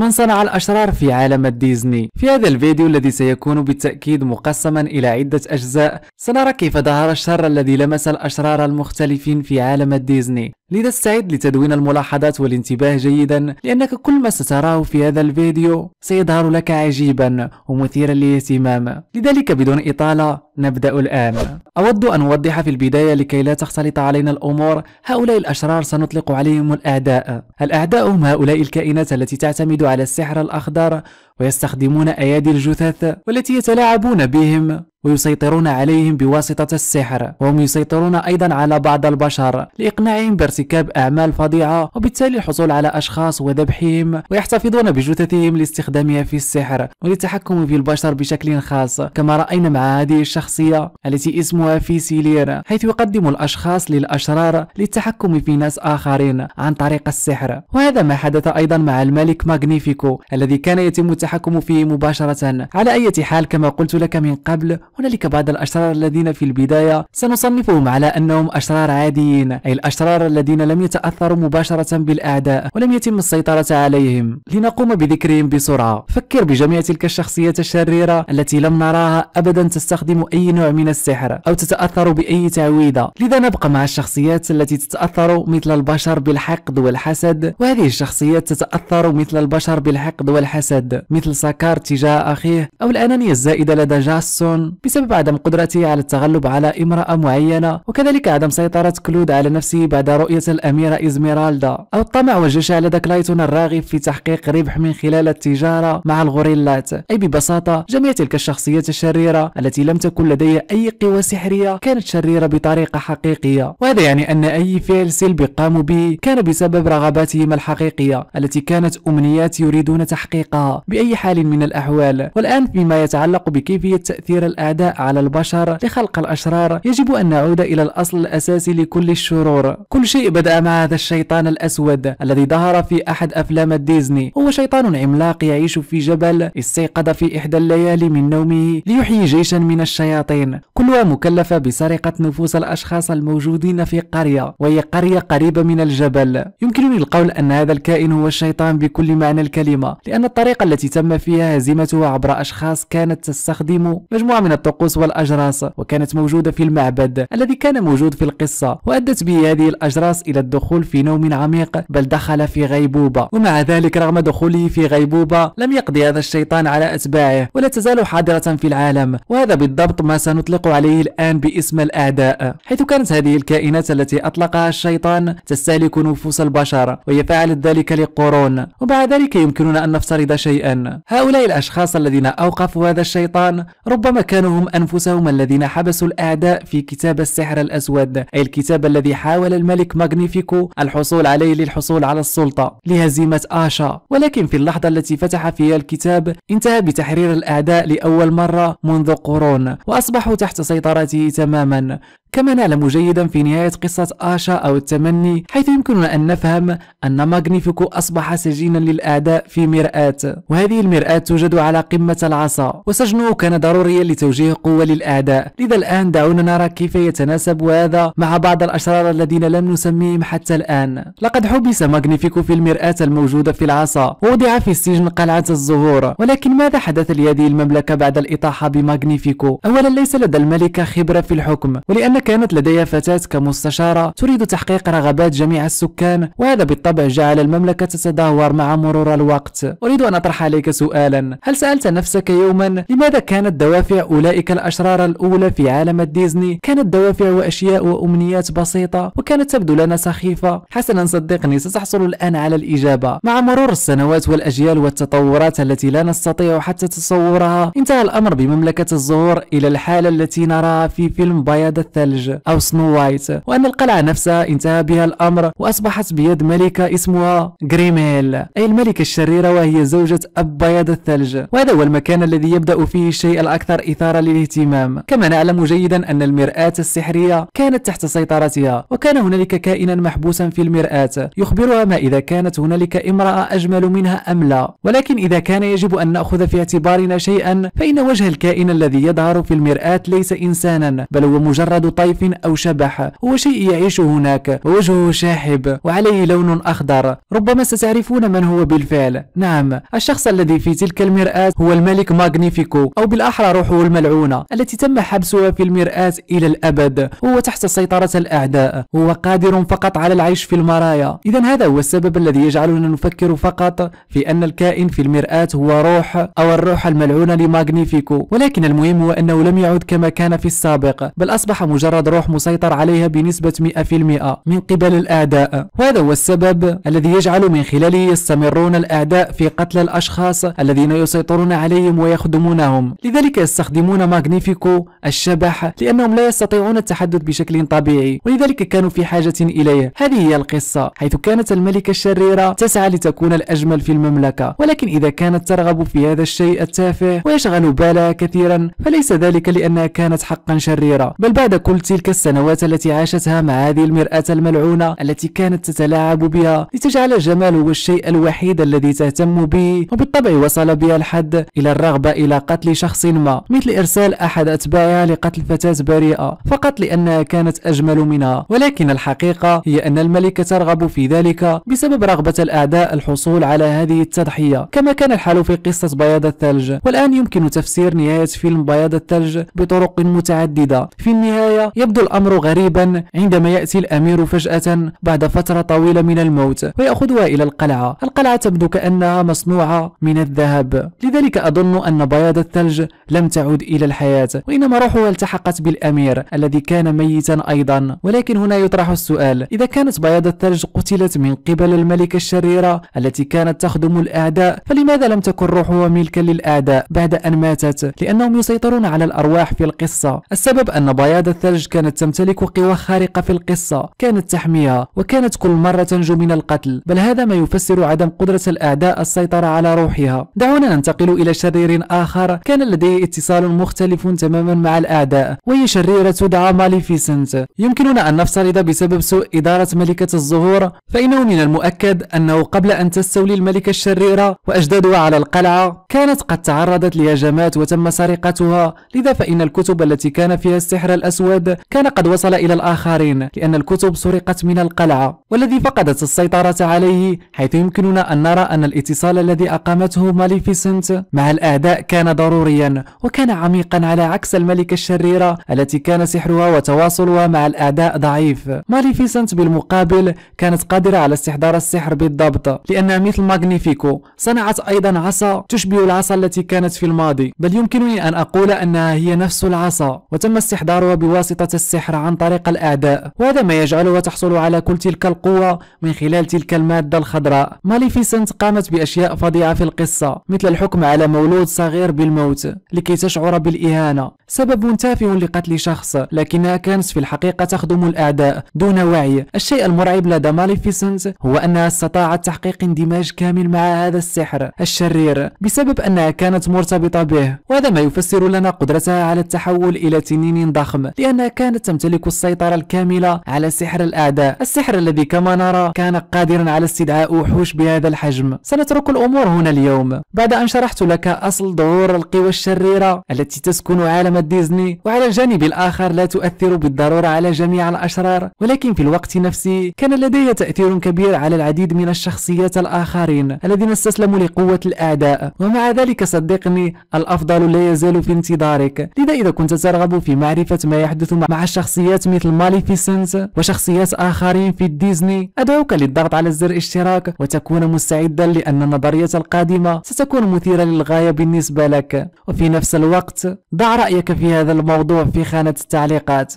من صنع الأشرار في عالم ديزني في هذا الفيديو الذي سيكون بالتأكيد مقسما إلى عدة أجزاء سنرى كيف ظهر الشر الذي لمس الأشرار المختلفين في عالم ديزني لذا استعد لتدوين الملاحظات والانتباه جيدا لأنك كل ما ستراه في هذا الفيديو سيظهر لك عجيبا ومثيرا للاهتمام لذلك بدون إطالة نبدأ الآن أود أن أوضح في البداية لكي لا تختلط علينا الأمور هؤلاء الأشرار سنطلق عليهم الأعداء الأعداء هم هؤلاء الكائنات التي تعتمد على السحر الأخضر ويستخدمون أيادي الجثث والتي يتلاعبون بهم ويسيطرون عليهم بواسطة السحر وهم يسيطرون أيضا على بعض البشر لإقناعهم بارتكاب أعمال فظيعة وبالتالي الحصول على أشخاص وذبحهم ويحتفظون بجثثهم لاستخدامها في السحر وللتحكم في البشر بشكل خاص كما رأينا مع هذه الشخصية التي اسمها فيسيلير حيث يقدم الأشخاص للأشرار للتحكم في ناس آخرين عن طريق السحر وهذا ما حدث أيضا مع الملك ماغنيفيكو الذي كان يتم التحكم فيه مباشرة على أي حال كما قلت لك من قبل هنالك بعض الأشرار الذين في البداية سنصنفهم على أنهم أشرار عاديين أي الأشرار الذين لم يتأثروا مباشرة بالأعداء ولم يتم السيطرة عليهم لنقوم بذكرهم بسرعة فكر بجميع تلك الشخصيات الشريرة التي لم نراها أبدا تستخدم أي نوع من السحر أو تتأثر بأي تعويذة لذا نبقى مع الشخصيات التي تتأثر مثل البشر بالحقد والحسد وهذه الشخصيات تتأثر مثل البشر بالحقد والحسد مثل ساكار تجاه أخيه أو الأنانية الزائدة لدى جاسون بسبب عدم قدرته على التغلب على امرأة معينة وكذلك عدم سيطرة كلود على نفسه بعد رؤية الأميرة إزميرالدا أو الطمع والجشع لدى كلايتون الراغب في تحقيق ربح من خلال التجارة مع الغوريلات أي ببساطة جميع تلك الشخصيات الشريرة التي لم تكن لديها أي قوى سحرية كانت شريرة بطريقة حقيقية وهذا يعني أن أي فعل سلبي قاموا به كان بسبب رغباتهم الحقيقية التي كانت أمنيات يريدون تحقيقها بأي بأي حال من الأحوال والآن فيما يتعلق بكيفية تأثير الأعداء على البشر لخلق الأشرار يجب أن نعود إلى الأصل الأساسي لكل الشرور كل شيء بدأ مع هذا الشيطان الأسود الذي ظهر في أحد أفلام ديزني هو شيطان عملاق يعيش في جبل استيقظ في إحدى الليالي من نومه ليحيي جيشا من الشياطين كلها مكلفة بسرقة نفوس الأشخاص الموجودين في قرية وهي قرية قريبة من الجبل يمكنني القول أن هذا الكائن هو الشيطان بكل معنى الكلمة لأن الطريقة التي تم فيها هزيمته عبر أشخاص كانت تستخدم مجموعة من الطقوس والأجراس وكانت موجودة في المعبد الذي كان موجود في القصة وأدت به هذه الأجراس إلى الدخول في نوم عميق بل دخل في غيبوبة ومع ذلك رغم دخوله في غيبوبة لم يقضي هذا الشيطان على أتباعه ولا تزال حاضرة في العالم وهذا بالضبط ما سنطلق عليه الآن باسم الأعداء حيث كانت هذه الكائنات التي أطلقها الشيطان تستهلك نفوس البشر وهي فعلت ذلك لقرون وبعد ذلك يمكننا أن نفترض شيئا هؤلاء الأشخاص الذين أوقفوا هذا الشيطان ربما كانوا هم أنفسهم الذين حبسوا الأعداء في كتاب السحر الأسود أي الكتاب الذي حاول الملك ماغنيفيكو الحصول عليه للحصول على السلطة لهزيمة آشا ولكن في اللحظة التي فتح فيها الكتاب انتهى بتحرير الأعداء لأول مرة منذ قرون وأصبحوا تحت سيطرته تماما كما نعلم جيدا في نهاية قصة آشا أو التمني حيث يمكننا أن نفهم أن ماغنيفيكو أصبح سجينا للأعداء في مرآة وهذه المرآة توجد على قمة العصا وسجنه كان ضروريا لتوجيه قوة للأعداء لذا الآن دعونا نرى كيف يتناسب هذا مع بعض الأشرار الذين لم نسميهم حتى الآن لقد حبس ماغنيفيكو في المرآة الموجودة في العصا ووضع في السجن قلعة الزهور ولكن ماذا حدث لهذه المملكة بعد الإطاحة بماغنيفيكو أولا ليس لدى الملكة خبرة في الحكم ولأن كانت لديها فتاة كمستشارة تريد تحقيق رغبات جميع السكان وهذا بالطبع جعل المملكة تتدهور مع مرور الوقت أريد أن أطرح عليك سؤالا هل سألت نفسك يوما لماذا كانت دوافع أولئك الأشرار الأولى في عالم ديزني كانت دوافع وأشياء وأمنيات بسيطة وكانت تبدو لنا سخيفة حسنا صدقني ستحصل الآن على الإجابة مع مرور السنوات والأجيال والتطورات التي لا نستطيع حتى تصورها انتهى الأمر بمملكة الزهور إلى الحالة التي نراها في فيلم بياض الثلاث الثلج أو سنو وايت وأن القلعة نفسها انتهى بها الأمر وأصبحت بيد ملكة اسمها غريميل أي الملكة الشريرة وهي زوجة أبيض الثلج وهذا هو المكان الذي يبدأ فيه الشيء الأكثر إثارة للاهتمام كما نعلم جيدا أن المرآة السحرية كانت تحت سيطرتها وكان هنالك كائنا محبوسا في المرآة يخبرها ما إذا كانت هنالك امرأة أجمل منها أم لا ولكن إذا كان يجب أن نأخذ في اعتبارنا شيئا فإن وجه الكائن الذي يظهر في المرآة ليس إنسانا بل هو مجرد طيف أو شبح هو شيء يعيش هناك ووجهه شاحب وعليه لون أخضر ربما ستعرفون من هو بالفعل نعم الشخص الذي في تلك المرآة هو الملك ماغنيفيكو أو بالأحرى روحه الملعونة التي تم حبسها في المرآة إلى الأبد هو تحت سيطرة الأعداء هو قادر فقط على العيش في المرايا إذا هذا هو السبب الذي يجعلنا نفكر فقط في أن الكائن في المرآة هو روح أو الروح الملعونة لماغنيفيكو ولكن المهم هو أنه لم يعد كما كان في السابق بل أصبح مجرد مجرد روح مسيطر عليها بنسبة 100% من قبل الأعداء وهذا هو السبب الذي يجعل من خلاله يستمرون الأعداء في قتل الأشخاص الذين يسيطرون عليهم ويخدمونهم لذلك يستخدمون ماغنيفيكو الشبح لأنهم لا يستطيعون التحدث بشكل طبيعي ولذلك كانوا في حاجة إليه هذه هي القصة حيث كانت الملكة الشريرة تسعى لتكون الأجمل في المملكة ولكن إذا كانت ترغب في هذا الشيء التافه ويشغل بالها كثيرا فليس ذلك لأنها كانت حقا شريرة بل بعد كل كل تلك السنوات التي عاشتها مع هذه المرأة الملعونة التي كانت تتلاعب بها لتجعل الجمال هو الشيء الوحيد الذي تهتم به وبالطبع وصل بها الحد إلى الرغبة إلى قتل شخص ما مثل إرسال أحد أتباعها لقتل فتاة بريئة فقط لأنها كانت أجمل منها ولكن الحقيقة هي أن الملكة ترغب في ذلك بسبب رغبة الأعداء الحصول على هذه التضحية كما كان الحال في قصة بياض الثلج والآن يمكن تفسير نهاية فيلم بياض الثلج بطرق متعددة في النهاية يبدو الأمر غريبا عندما يأتي الأمير فجأة بعد فترة طويلة من الموت ويأخذها إلى القلعة القلعة تبدو كأنها مصنوعة من الذهب لذلك أظن أن بياض الثلج لم تعود إلى الحياة وإنما روحها التحقت بالأمير الذي كان ميتا أيضا ولكن هنا يطرح السؤال إذا كانت بياض الثلج قتلت من قبل الملكة الشريرة التي كانت تخدم الأعداء فلماذا لم تكن روحها ملكا للأعداء بعد أن ماتت لأنهم يسيطرون على الأرواح في القصة السبب أن بياض الثلج الثلج كانت تمتلك قوى خارقة في القصة كانت تحميها وكانت كل مرة تنجو من القتل بل هذا ما يفسر عدم قدرة الأعداء السيطرة على روحها دعونا ننتقل إلى شرير آخر كان لديه اتصال مختلف تماما مع الأعداء وهي شريرة تدعى ماليفيسنت يمكننا أن نفترض بسبب سوء إدارة ملكة الزهور فإنه من المؤكد أنه قبل أن تستولي الملكة الشريرة وأجدادها على القلعة كانت قد تعرضت لهجمات وتم سرقتها لذا فإن الكتب التي كان فيها السحر الأسود البلد كان قد وصل إلى الآخرين لأن الكتب سرقت من القلعة والذي فقدت السيطرة عليه حيث يمكننا أن نرى أن الاتصال الذي أقامته ماليفيسنت مع الأعداء كان ضروريا وكان عميقا على عكس الملكة الشريرة التي كان سحرها وتواصلها مع الأعداء ضعيف ماليفيسنت بالمقابل كانت قادرة على استحضار السحر بالضبط لأنها مثل ماغنيفيكو صنعت أيضا عصا تشبه العصا التي كانت في الماضي بل يمكنني أن أقول أنها هي نفس العصا وتم استحضارها بواسطة بواسطة السحر عن طريق الأعداء وهذا ما يجعلها تحصل على كل تلك القوة من خلال تلك المادة الخضراء ماليفيسنت قامت بأشياء فظيعة في القصة مثل الحكم على مولود صغير بالموت لكي تشعر بالإهانة سبب تافه لقتل شخص لكنها كانت في الحقيقة تخدم الأعداء دون وعي الشيء المرعب لدى ماليفيسنت هو أنها استطاعت تحقيق اندماج كامل مع هذا السحر الشرير بسبب أنها كانت مرتبطة به وهذا ما يفسر لنا قدرتها على التحول إلى تنين ضخم لأن لأنها كانت تمتلك السيطرة الكاملة على سحر الأعداء السحر الذي كما نرى كان قادرا على استدعاء وحوش بهذا الحجم سنترك الأمور هنا اليوم بعد أن شرحت لك أصل ظهور القوى الشريرة التي تسكن عالم ديزني وعلى الجانب الآخر لا تؤثر بالضرورة على جميع الأشرار ولكن في الوقت نفسه كان لديها تأثير كبير على العديد من الشخصيات الآخرين الذين استسلموا لقوة الأعداء ومع ذلك صدقني الأفضل لا يزال في انتظارك لذا إذا كنت ترغب في معرفة ما يحدث تحدث مع شخصيات مثل ماليفيسنت وشخصيات آخرين في ديزني أدعوك للضغط على زر الاشتراك وتكون مستعدا لأن النظرية القادمة ستكون مثيرة للغاية بالنسبة لك وفي نفس الوقت ضع رأيك في هذا الموضوع في خانة التعليقات